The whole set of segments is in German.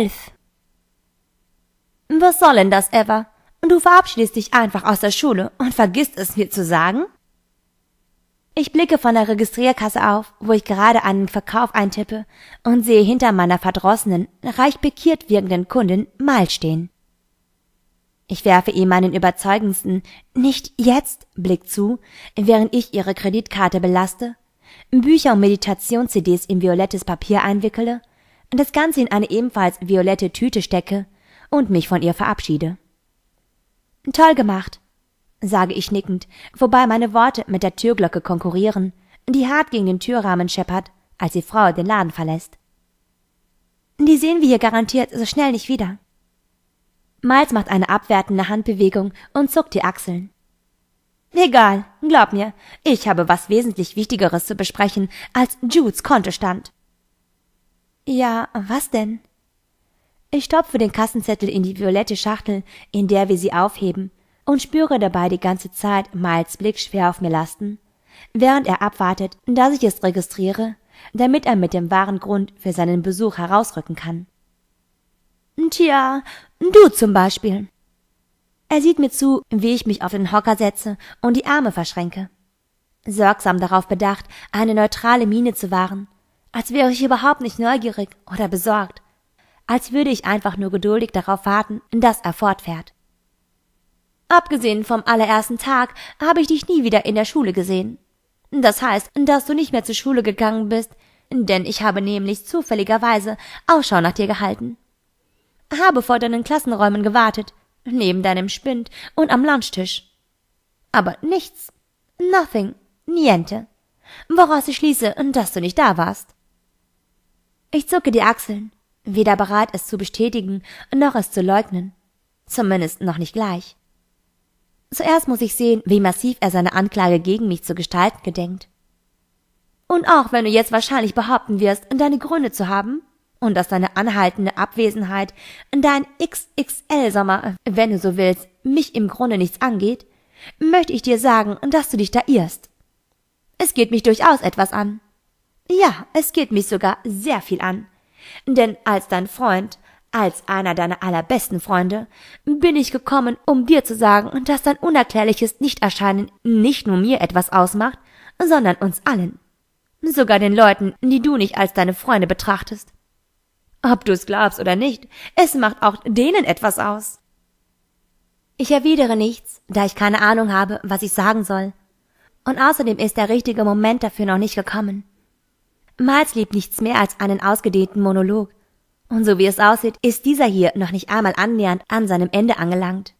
elf. Was soll denn das, Eva? du verabschiedest dich einfach aus der Schule und vergisst es mir zu sagen? Ich blicke von der Registrierkasse auf, wo ich gerade einen Verkauf eintippe, und sehe hinter meiner verdrossenen, reich pikiert wirkenden Kundin Mal stehen. Ich werfe ihm meinen überzeugendsten Nicht jetzt Blick zu, während ich ihre Kreditkarte belaste, Bücher und Meditations-CDs in violettes Papier einwickele das Ganze in eine ebenfalls violette Tüte stecke und mich von ihr verabschiede. Toll gemacht, sage ich nickend, wobei meine Worte mit der Türglocke konkurrieren, die hart gegen den Türrahmen scheppert, als die Frau den Laden verlässt. Die sehen wir hier garantiert so schnell nicht wieder. Miles macht eine abwertende Handbewegung und zuckt die Achseln. Egal, glaub mir, ich habe was wesentlich Wichtigeres zu besprechen als Judes Kontostand. Ja, was denn? Ich stopfe den Kassenzettel in die violette Schachtel, in der wir sie aufheben, und spüre dabei die ganze Zeit Miles Blick schwer auf mir lasten, während er abwartet, dass ich es registriere, damit er mit dem wahren Grund für seinen Besuch herausrücken kann. Tja, du zum Beispiel. Er sieht mir zu, wie ich mich auf den Hocker setze und die Arme verschränke. Sorgsam darauf bedacht, eine neutrale Miene zu wahren, als wäre ich überhaupt nicht neugierig oder besorgt, als würde ich einfach nur geduldig darauf warten, dass er fortfährt. Abgesehen vom allerersten Tag habe ich dich nie wieder in der Schule gesehen. Das heißt, dass du nicht mehr zur Schule gegangen bist, denn ich habe nämlich zufälligerweise Ausschau nach dir gehalten. Habe vor deinen Klassenräumen gewartet, neben deinem Spind und am Lunchtisch. Aber nichts. Nothing. Niente. Woraus ich schließe, dass du nicht da warst. Ich zucke die Achseln, weder bereit, es zu bestätigen, noch es zu leugnen. Zumindest noch nicht gleich. Zuerst muss ich sehen, wie massiv er seine Anklage gegen mich zu gestalten gedenkt. Und auch wenn du jetzt wahrscheinlich behaupten wirst, deine Gründe zu haben, und dass deine anhaltende Abwesenheit dein XXL-Sommer, wenn du so willst, mich im Grunde nichts angeht, möchte ich dir sagen, dass du dich da irrst. Es geht mich durchaus etwas an. Ja, es geht mich sogar sehr viel an. Denn als dein Freund, als einer deiner allerbesten Freunde, bin ich gekommen, um dir zu sagen, dass dein unerklärliches Nichterscheinen nicht nur mir etwas ausmacht, sondern uns allen. Sogar den Leuten, die du nicht als deine Freunde betrachtest. Ob du es glaubst oder nicht, es macht auch denen etwas aus. Ich erwidere nichts, da ich keine Ahnung habe, was ich sagen soll. Und außerdem ist der richtige Moment dafür noch nicht gekommen. Miles liebt nichts mehr als einen ausgedehnten Monolog. Und so wie es aussieht, ist dieser hier noch nicht einmal annähernd an seinem Ende angelangt.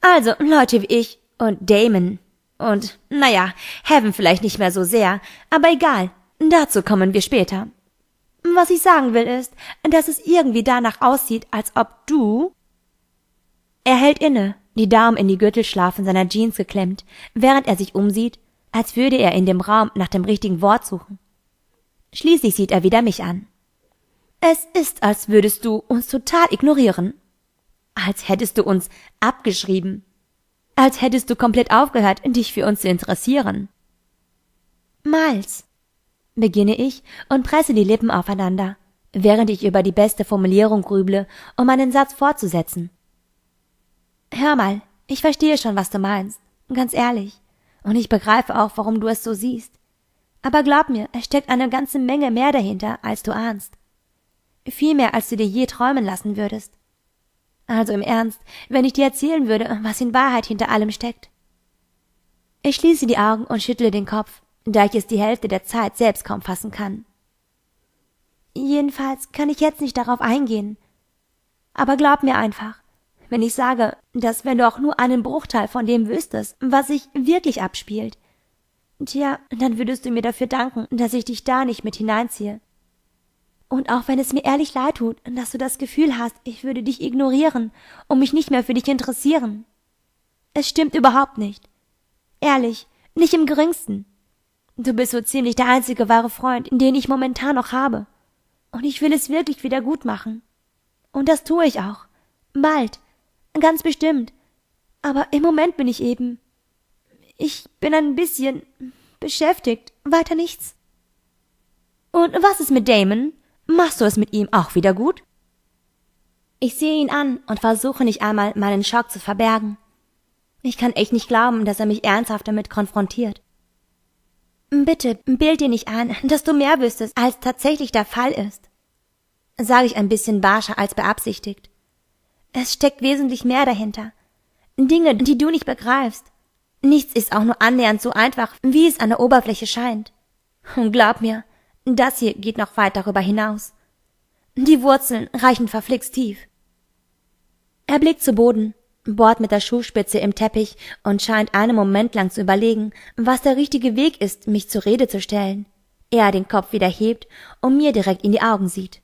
Also, Leute wie ich und Damon und, naja, Heaven vielleicht nicht mehr so sehr, aber egal, dazu kommen wir später. Was ich sagen will ist, dass es irgendwie danach aussieht, als ob du... Er hält inne, die Daumen in die Gürtelschlafen seiner Jeans geklemmt, während er sich umsieht, als würde er in dem Raum nach dem richtigen Wort suchen. Schließlich sieht er wieder mich an. Es ist, als würdest du uns total ignorieren. Als hättest du uns abgeschrieben. Als hättest du komplett aufgehört, dich für uns zu interessieren. Malz, beginne ich und presse die Lippen aufeinander, während ich über die beste Formulierung grüble, um meinen Satz fortzusetzen. Hör mal, ich verstehe schon, was du meinst, ganz ehrlich. Und ich begreife auch, warum du es so siehst. Aber glaub mir, es steckt eine ganze Menge mehr dahinter, als du ahnst. Viel mehr, als du dir je träumen lassen würdest. Also im Ernst, wenn ich dir erzählen würde, was in Wahrheit hinter allem steckt. Ich schließe die Augen und schüttle den Kopf, da ich es die Hälfte der Zeit selbst kaum fassen kann. Jedenfalls kann ich jetzt nicht darauf eingehen. Aber glaub mir einfach, wenn ich sage, dass wenn du auch nur einen Bruchteil von dem wüsstest, was sich wirklich abspielt, Tja, dann würdest du mir dafür danken, dass ich dich da nicht mit hineinziehe. Und auch wenn es mir ehrlich leid tut, dass du das Gefühl hast, ich würde dich ignorieren und mich nicht mehr für dich interessieren. Es stimmt überhaupt nicht. Ehrlich, nicht im geringsten. Du bist so ziemlich der einzige wahre Freund, den ich momentan noch habe. Und ich will es wirklich wieder gut machen. Und das tue ich auch. Bald. Ganz bestimmt. Aber im Moment bin ich eben ich bin ein bisschen beschäftigt. Weiter nichts. Und was ist mit Damon? Machst du es mit ihm auch wieder gut? Ich sehe ihn an und versuche nicht einmal, meinen Schock zu verbergen. Ich kann echt nicht glauben, dass er mich ernsthaft damit konfrontiert. Bitte, bild dir nicht an, dass du mehr wüsstest, als tatsächlich der Fall ist. Sage ich ein bisschen barscher als beabsichtigt. Es steckt wesentlich mehr dahinter. Dinge, die du nicht begreifst. Nichts ist auch nur annähernd so einfach, wie es an der Oberfläche scheint. Und glaub mir, das hier geht noch weit darüber hinaus. Die Wurzeln reichen verflixt tief. Er blickt zu Boden, bohrt mit der Schuhspitze im Teppich und scheint einen Moment lang zu überlegen, was der richtige Weg ist, mich zur Rede zu stellen, ehe er den Kopf wieder hebt und mir direkt in die Augen sieht.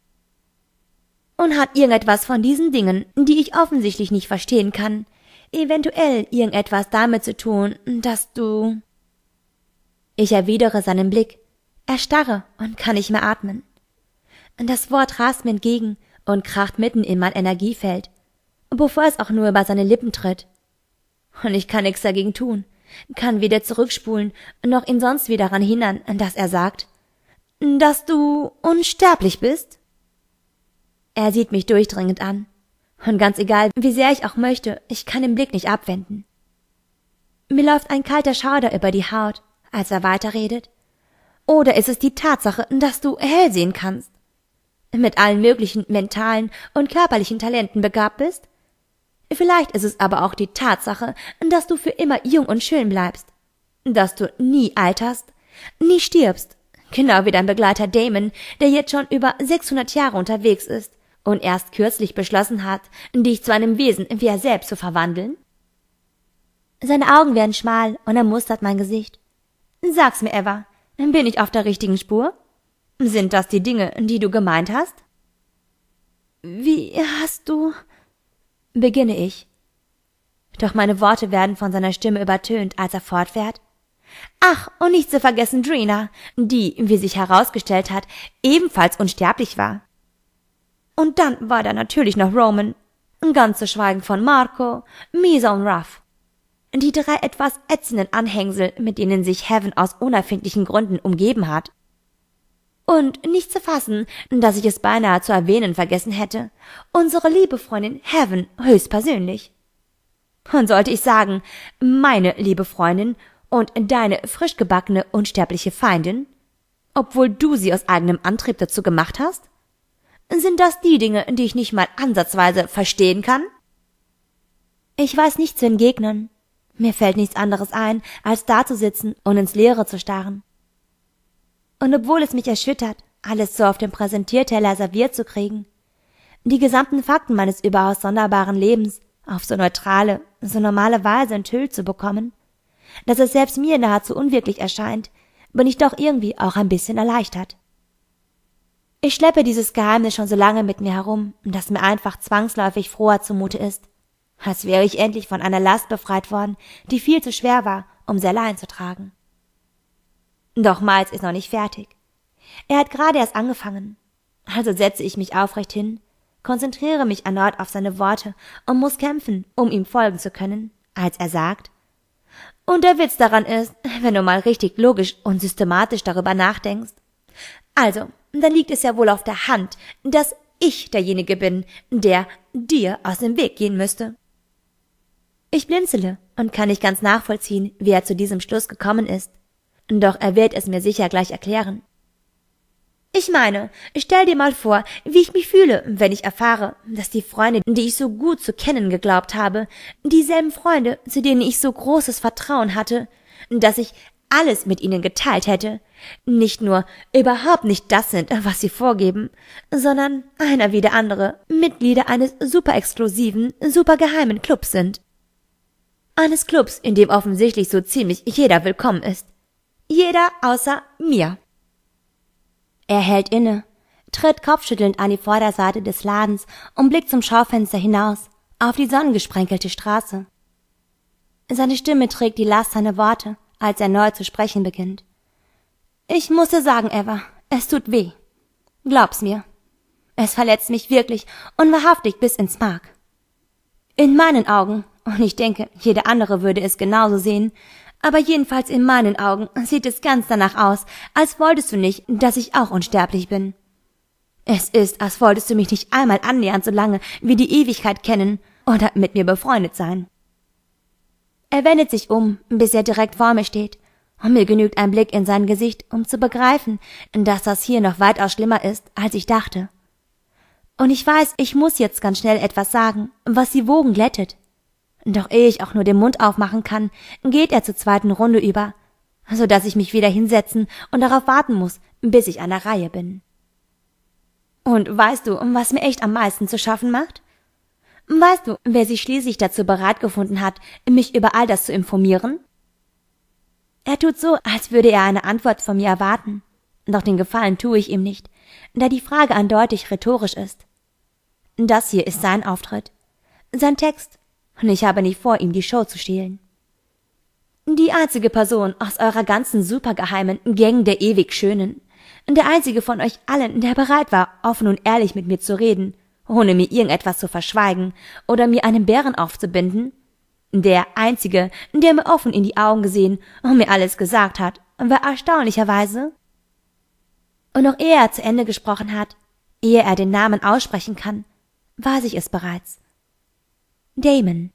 Und hat irgendetwas von diesen Dingen, die ich offensichtlich nicht verstehen kann, eventuell irgendetwas damit zu tun, dass du. Ich erwidere seinen Blick, erstarre und kann nicht mehr atmen. Das Wort rast mir entgegen und kracht mitten in mein Energiefeld, bevor es auch nur über seine Lippen tritt. Und ich kann nichts dagegen tun, kann weder zurückspulen, noch ihn sonst wie daran hindern, dass er sagt, dass du unsterblich bist. Er sieht mich durchdringend an, und ganz egal, wie sehr ich auch möchte, ich kann den Blick nicht abwenden. Mir läuft ein kalter Schauder über die Haut, als er weiterredet. Oder ist es die Tatsache, dass du hell sehen kannst? Mit allen möglichen mentalen und körperlichen Talenten begabt bist? Vielleicht ist es aber auch die Tatsache, dass du für immer jung und schön bleibst. Dass du nie alterst, nie stirbst. Genau wie dein Begleiter Damon, der jetzt schon über 600 Jahre unterwegs ist und erst kürzlich beschlossen hat, dich zu einem Wesen wie er selbst zu verwandeln? Seine Augen werden schmal und er mustert mein Gesicht. Sag's mir, Eva, bin ich auf der richtigen Spur? Sind das die Dinge, die du gemeint hast? Wie hast du? beginne ich. Doch meine Worte werden von seiner Stimme übertönt, als er fortfährt. Ach, und nicht zu vergessen Drina, die, wie sich herausgestellt hat, ebenfalls unsterblich war. Und dann war da natürlich noch Roman. Ganz zu schweigen von Marco, Misa und Ruff. Die drei etwas ätzenden Anhängsel, mit denen sich Heaven aus unerfindlichen Gründen umgeben hat. Und nicht zu fassen, dass ich es beinahe zu erwähnen vergessen hätte. Unsere liebe Freundin Heaven höchstpersönlich. Und sollte ich sagen, meine liebe Freundin und deine frischgebackene unsterbliche Feindin? Obwohl du sie aus eigenem Antrieb dazu gemacht hast? Sind das die Dinge, die ich nicht mal ansatzweise verstehen kann? Ich weiß nicht zu entgegnen. Mir fällt nichts anderes ein, als dazusitzen und ins Leere zu starren. Und obwohl es mich erschüttert, alles so auf dem Präsentierteller serviert zu kriegen, die gesamten Fakten meines überaus sonderbaren Lebens auf so neutrale, so normale Weise enthüllt zu bekommen, dass es selbst mir nahezu unwirklich erscheint, bin ich doch irgendwie auch ein bisschen erleichtert. Ich schleppe dieses Geheimnis schon so lange mit mir herum, dass mir einfach zwangsläufig froher zumute ist. Als wäre ich endlich von einer Last befreit worden, die viel zu schwer war, um sie allein zu tragen. Doch Miles ist noch nicht fertig. Er hat gerade erst angefangen. Also setze ich mich aufrecht hin, konzentriere mich erneut auf seine Worte und muss kämpfen, um ihm folgen zu können, als er sagt. Und der Witz daran ist, wenn du mal richtig logisch und systematisch darüber nachdenkst, also, dann liegt es ja wohl auf der Hand, dass ich derjenige bin, der dir aus dem Weg gehen müsste. Ich blinzele und kann nicht ganz nachvollziehen, wie er zu diesem Schluss gekommen ist. Doch er wird es mir sicher gleich erklären. Ich meine, stell dir mal vor, wie ich mich fühle, wenn ich erfahre, dass die Freunde, die ich so gut zu kennen geglaubt habe, dieselben Freunde, zu denen ich so großes Vertrauen hatte, dass ich alles mit ihnen geteilt hätte, nicht nur überhaupt nicht das sind, was sie vorgeben, sondern einer wie der andere Mitglieder eines superexklusiven, supergeheimen Clubs sind. Eines Clubs, in dem offensichtlich so ziemlich jeder willkommen ist. Jeder außer mir. Er hält inne, tritt kopfschüttelnd an die Vorderseite des Ladens und blickt zum Schaufenster hinaus, auf die sonnengesprenkelte Straße. Seine Stimme trägt die Last seiner Worte, als er neu zu sprechen beginnt. Ich muss dir sagen, Eva, es tut weh. Glaub's mir. Es verletzt mich wirklich und wahrhaftig bis ins Mark. In meinen Augen, und ich denke, jeder andere würde es genauso sehen, aber jedenfalls in meinen Augen sieht es ganz danach aus, als wolltest du nicht, dass ich auch unsterblich bin. Es ist, als wolltest du mich nicht einmal annähernd so lange wie die Ewigkeit kennen oder mit mir befreundet sein. Er wendet sich um, bis er direkt vor mir steht. Und mir genügt ein Blick in sein Gesicht, um zu begreifen, dass das hier noch weitaus schlimmer ist, als ich dachte. Und ich weiß, ich muss jetzt ganz schnell etwas sagen, was die Wogen glättet. Doch ehe ich auch nur den Mund aufmachen kann, geht er zur zweiten Runde über, so dass ich mich wieder hinsetzen und darauf warten muss, bis ich an der Reihe bin. Und weißt du, was mir echt am meisten zu schaffen macht? Weißt du, wer sich schließlich dazu bereit gefunden hat, mich über all das zu informieren? Er tut so, als würde er eine Antwort von mir erwarten. Doch den Gefallen tue ich ihm nicht, da die Frage eindeutig rhetorisch ist. Das hier ist sein Auftritt. Sein Text. Und ich habe nicht vor, ihm die Show zu stehlen. Die einzige Person aus eurer ganzen supergeheimen Gang der ewig Schönen. Der einzige von euch allen, der bereit war, offen und ehrlich mit mir zu reden ohne mir irgendetwas zu verschweigen oder mir einen Bären aufzubinden? Der einzige, der mir offen in die Augen gesehen und mir alles gesagt hat, war erstaunlicherweise und noch ehe er zu Ende gesprochen hat, ehe er den Namen aussprechen kann, weiß ich es bereits. Damon.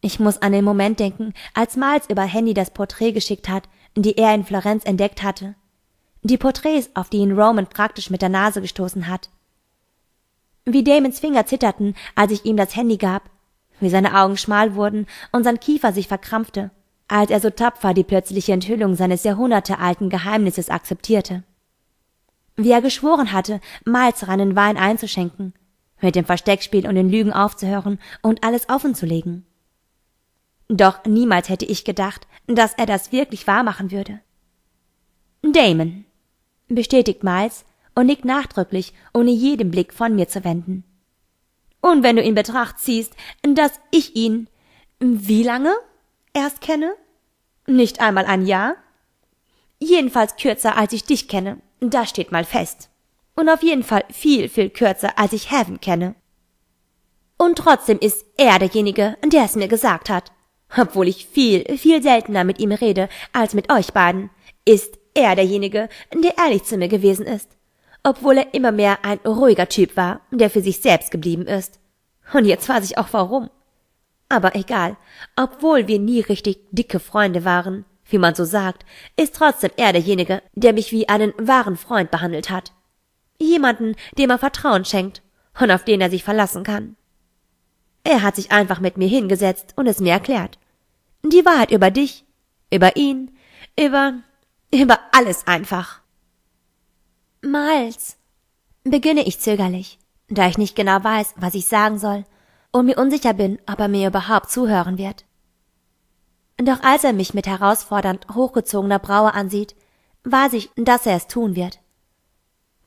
Ich muss an den Moment denken, als Miles über Handy das Porträt geschickt hat, die er in Florenz entdeckt hatte. Die Porträts, auf die ihn Roman praktisch mit der Nase gestoßen hat wie Damons Finger zitterten, als ich ihm das Handy gab, wie seine Augen schmal wurden und sein Kiefer sich verkrampfte, als er so tapfer die plötzliche Enthüllung seines jahrhundertealten Geheimnisses akzeptierte. Wie er geschworen hatte, reinen Wein einzuschenken, mit dem Versteckspiel und den Lügen aufzuhören und alles offen zu legen. Doch niemals hätte ich gedacht, dass er das wirklich wahrmachen würde. Damon, bestätigt Miles, und nickt nachdrücklich, ohne jeden Blick von mir zu wenden. Und wenn du in Betracht ziehst, dass ich ihn wie lange erst kenne? Nicht einmal ein Jahr? Jedenfalls kürzer, als ich dich kenne. Das steht mal fest. Und auf jeden Fall viel, viel kürzer, als ich Heaven kenne. Und trotzdem ist er derjenige, der es mir gesagt hat. Obwohl ich viel, viel seltener mit ihm rede als mit euch beiden, ist er derjenige, der ehrlich zu mir gewesen ist obwohl er immer mehr ein ruhiger Typ war, der für sich selbst geblieben ist. Und jetzt weiß ich auch warum. Aber egal, obwohl wir nie richtig dicke Freunde waren, wie man so sagt, ist trotzdem er derjenige, der mich wie einen wahren Freund behandelt hat. Jemanden, dem er Vertrauen schenkt und auf den er sich verlassen kann. Er hat sich einfach mit mir hingesetzt und es mir erklärt. Die Wahrheit über dich, über ihn, über, über alles einfach. Malz, beginne ich zögerlich, da ich nicht genau weiß, was ich sagen soll und mir unsicher bin, ob er mir überhaupt zuhören wird. Doch als er mich mit herausfordernd hochgezogener Braue ansieht, weiß ich, dass er es tun wird.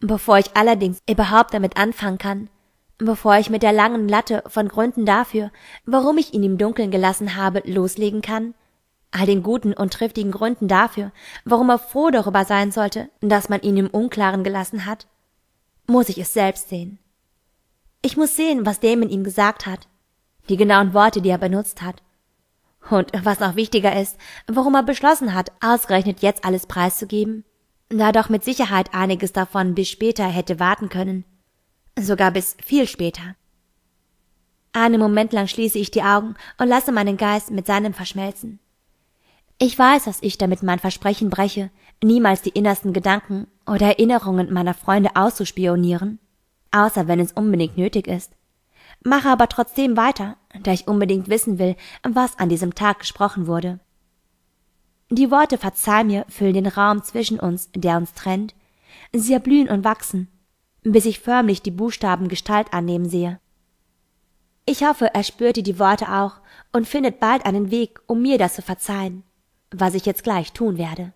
Bevor ich allerdings überhaupt damit anfangen kann, bevor ich mit der langen Latte von Gründen dafür, warum ich ihn im Dunkeln gelassen habe, loslegen kann, all den guten und triftigen Gründen dafür, warum er froh darüber sein sollte, dass man ihn im Unklaren gelassen hat, muss ich es selbst sehen. Ich muss sehen, was Damon ihm gesagt hat, die genauen Worte, die er benutzt hat. Und was noch wichtiger ist, warum er beschlossen hat, ausgerechnet jetzt alles preiszugeben, da doch mit Sicherheit einiges davon bis später hätte warten können. Sogar bis viel später. Einen Moment lang schließe ich die Augen und lasse meinen Geist mit seinem verschmelzen. Ich weiß, dass ich damit mein Versprechen breche, niemals die innersten Gedanken oder Erinnerungen meiner Freunde auszuspionieren, außer wenn es unbedingt nötig ist. Mache aber trotzdem weiter, da ich unbedingt wissen will, was an diesem Tag gesprochen wurde. Die Worte verzeih mir füllen den Raum zwischen uns, der uns trennt. Sie erblühen und wachsen, bis ich förmlich die Buchstaben Gestalt annehmen sehe. Ich hoffe, er spürte die Worte auch und findet bald einen Weg, um mir das zu verzeihen was ich jetzt gleich tun werde.